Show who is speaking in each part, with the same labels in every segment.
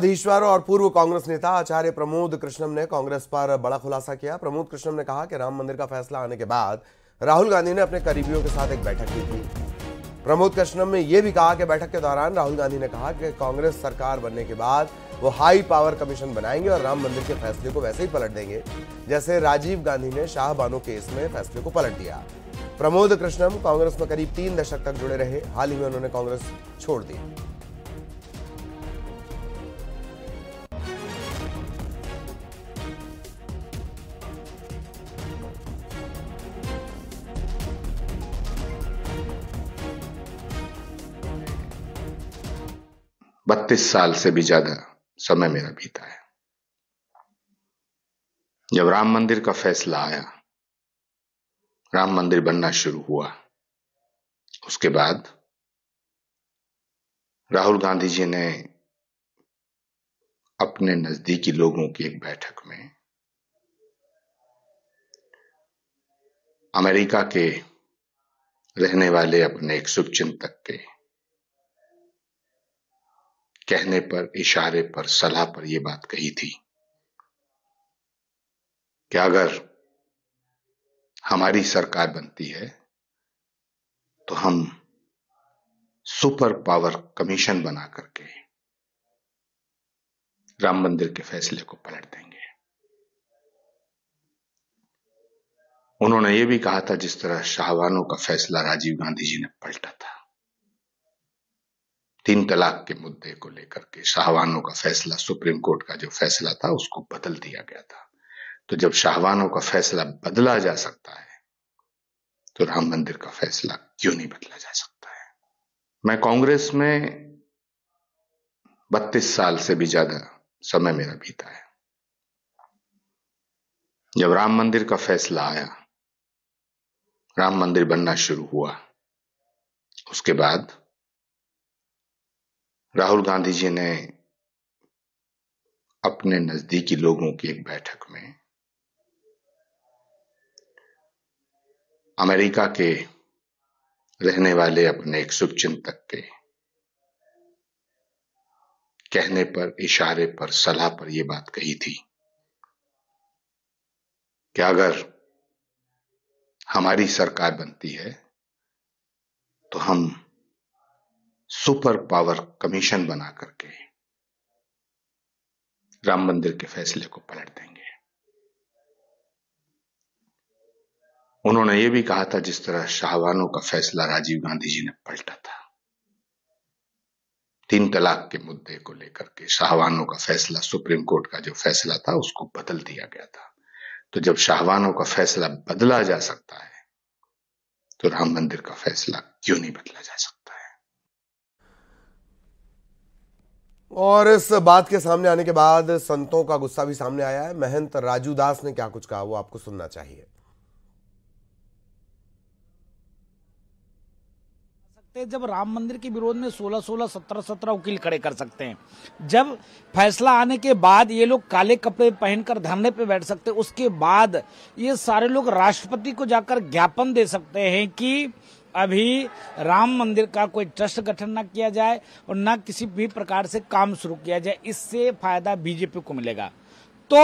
Speaker 1: न्यायाधीश्वर और पूर्व कांग्रेस नेता आचार्य प्रमोद कृष्णम ने कांग्रेस पर बड़ा खुलासा किया प्रमोद कृष्णम ने कहा कि राम मंदिर का फैसला आने के बाद राहुल गांधी ने अपने करीबियों के साथ एक बैठक की थी प्रमोद कृष्णम ने यह भी कहा कि बैठक के दौरान राहुल गांधी ने कहा कि कांग्रेस सरकार बनने के बाद वो हाई पावर कमीशन बनाएंगे और राम मंदिर के फैसले को वैसे ही पलट देंगे जैसे राजीव गांधी ने शाहबानो केस में फैसले को पलट दिया प्रमोद कृष्णम कांग्रेस में करीब तीन दशक तक जुड़े रहे हाल ही में उन्होंने कांग्रेस छोड़ दी
Speaker 2: बत्तीस साल से भी ज्यादा समय मेरा बीता है जब राम मंदिर का फैसला आया राम मंदिर बनना शुरू हुआ उसके बाद राहुल गांधी जी ने अपने नजदीकी लोगों की एक बैठक में अमेरिका के रहने वाले अपने एक शुभ चिंतक के कहने पर इशारे पर सलाह पर यह बात कही थी कि अगर हमारी सरकार बनती है तो हम सुपर पावर कमीशन बना करके राम मंदिर के फैसले को पलट देंगे उन्होंने यह भी कहा था जिस तरह शाहवानों का फैसला राजीव गांधी जी ने पलटा तीन तलाक के मुद्दे को लेकर के शाहवानों का फैसला सुप्रीम कोर्ट का जो फैसला था उसको बदल दिया गया था तो जब शाहवानों का फैसला बदला जा सकता है तो राम मंदिर का फैसला क्यों नहीं बदला जा सकता है मैं कांग्रेस में बत्तीस साल से भी ज्यादा समय मेरा बीता है जब राम मंदिर का फैसला आया राम मंदिर बनना शुरू हुआ उसके बाद राहुल गांधी जी ने अपने नजदीकी लोगों की एक बैठक में अमेरिका के रहने वाले अपने एक शुभ चिंतक के कहने पर इशारे पर सलाह पर यह बात कही थी कि अगर हमारी सरकार बनती है तो हम सुपर पावर कमीशन बना करके राम मंदिर के फैसले को पलट देंगे उन्होंने यह भी कहा था जिस तरह शाहवानों का फैसला राजीव गांधी जी ने पलटा था तीन तलाक के मुद्दे को लेकर के शाहवानों का फैसला सुप्रीम कोर्ट का जो फैसला था उसको बदल दिया गया था तो जब शाहवानों का फैसला बदला जा सकता है तो राम मंदिर का फैसला क्यों नहीं बदला जा सकता
Speaker 1: और इस बात के सामने आने के बाद संतों का गुस्सा भी सामने आया है महंत राजू दास ने क्या कुछ कहा वो आपको सुनना
Speaker 3: चाहिए जब राम मंदिर के विरोध में 16 16 17 17 वकील खड़े कर सकते हैं जब फैसला आने के बाद ये लोग काले कपड़े पहनकर धरने पे बैठ सकते हैं उसके बाद ये सारे लोग राष्ट्रपति को जाकर ज्ञापन दे सकते हैं कि अभी राम मंदिर का कोई ट्रस्ट गठन न किया जाए और न किसी भी प्रकार से काम शुरू किया जाए इससे फायदा बीजेपी को मिलेगा तो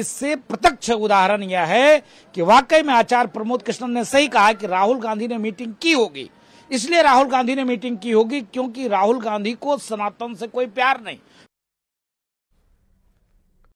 Speaker 3: इससे प्रत्यक्ष उदाहरण यह है कि वाकई में आचार्य प्रमोद कृष्णन ने सही कहा कि राहुल गांधी ने मीटिंग की होगी इसलिए राहुल गांधी ने मीटिंग की होगी क्योंकि राहुल गांधी को सनातन से कोई प्यार नहीं